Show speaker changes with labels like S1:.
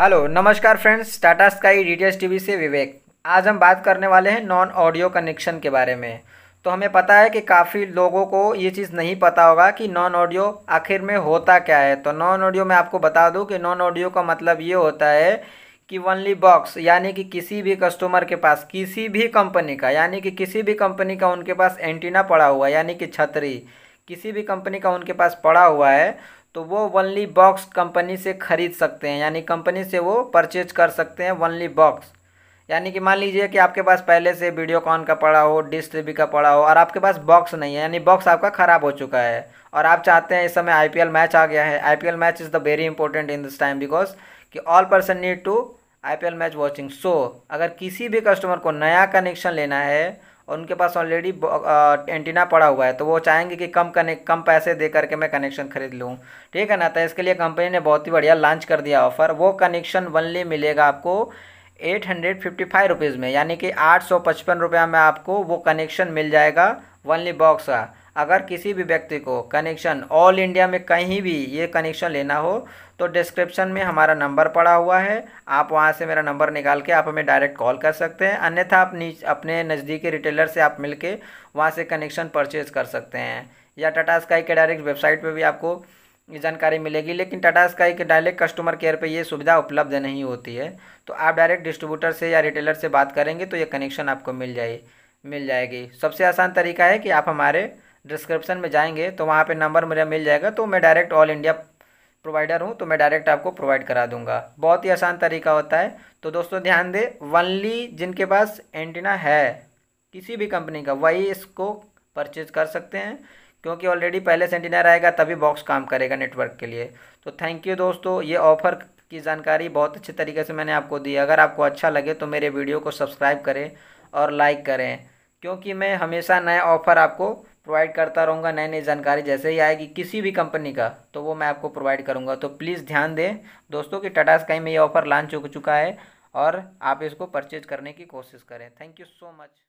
S1: hello नमस्कार friends Tata Sky D TV से विवेक आज हम बात करने वाले हैं नॉन ऑडियो कनेक्शन के बारे में तो हमें पता है कि काफ़ी लोगों को ये चीज़ नहीं पता होगा कि नॉन ऑडियो आखिर में होता क्या है तो नॉन ऑडियो मैं आपको बता दूं कि नॉन ऑडियो का मतलब ये होता है कि वनली बॉक्स यानी कि किसी भी कस्टमर के पास किसी भी कंपनी का यानी कि किसी भी कंपनी का उनके पास एंटीना पड़ा हुआ यानी कि छतरी किसी भी कंपनी का उनके पास पड़ा हुआ है तो वो वनली बॉक्स कंपनी से ख़रीद सकते हैं यानी कंपनी से वो परचेज कर सकते हैं वनली बॉक्स यानी कि मान लीजिए कि आपके पास पहले से वीडियोकॉन का पड़ा हो डिश टीवी का पड़ा हो और आपके पास बॉक्स नहीं है यानी बॉक्स आपका ख़राब हो चुका है और आप चाहते हैं इस समय आई मैच आ गया है I match is the very important in this time because कि all person need to I match watching so अगर किसी भी कस्टमर को नया कनेक्शन लेना है और उनके पास ऑलरेडी एंटीना पड़ा हुआ है तो वो चाहेंगे कि कम कने कम पैसे दे करके मैं कनेक्शन खरीद लूँ ठीक है ना तो इसके लिए कंपनी ने बहुत ही बढ़िया लॉन्च कर दिया ऑफ़र वो कनेक्शन वनली मिलेगा आपको eight hundred fifty five rupees में यानी कि आठ सौ पचपन रुपया में आपको वो कनेक्शन मिल जाएगा वनली बॉक्स का अगर किसी भी व्यक्ति को कनेक्शन ऑल इंडिया में कहीं भी ये कनेक्शन लेना हो तो डिस्क्रिप्शन में हमारा नंबर पड़ा हुआ है आप वहाँ से मेरा नंबर निकाल के आप हमें डायरेक्ट कॉल कर सकते हैं अन्यथा आप नीच अपने नज़दीकी रिटेलर से आप के वहाँ से कनेक्शन परचेज़ कर सकते हैं या टाटा स्काई के डायरेक्ट वेबसाइट पर भी आपको ये जानकारी मिलेगी लेकिन टाटा स्काई के डायरेक्ट कस्टमर केयर पे ये सुविधा उपलब्ध नहीं होती है तो आप डायरेक्ट डिस्ट्रीब्यूटर से या रिटेलर से बात करेंगे तो ये कनेक्शन आपको मिल जाए मिल जाएगी सबसे आसान तरीका है कि आप हमारे डिस्क्रिप्शन में जाएंगे तो वहाँ पे नंबर मेरा मिल जाएगा तो मैं डायरेक्ट ऑल इंडिया प्रोवाइडर हूँ तो मैं डायरेक्ट आपको प्रोवाइड करा दूंगा बहुत ही आसान तरीका होता है तो दोस्तों ध्यान दें वनली जिनके पास एंटीना है किसी भी कंपनी का वही इसको परचेज कर सकते हैं क्योंकि ऑलरेडी पहले से एंटीना रहेगा तभी बॉक्स काम करेगा नेटवर्क के लिए तो थैंक यू दोस्तों ये ऑफ़र की जानकारी बहुत अच्छे तरीके से मैंने आपको दी अगर आपको अच्छा लगे तो मेरे वीडियो को सब्सक्राइब करें और लाइक करें क्योंकि मैं हमेशा नया ऑफ़र आपको प्रोवाइड करता रहूँगा नई नई जानकारी जैसे ही आएगी किसी भी कंपनी का तो वो मैं आपको प्रोवाइड करूँगा तो प्लीज़ ध्यान दें दोस्तों कि टाटा स्काई में ये ऑफ़र लॉन्च हो चुका है और आप इसको परचेज करने की कोशिश करें थैंक यू सो मच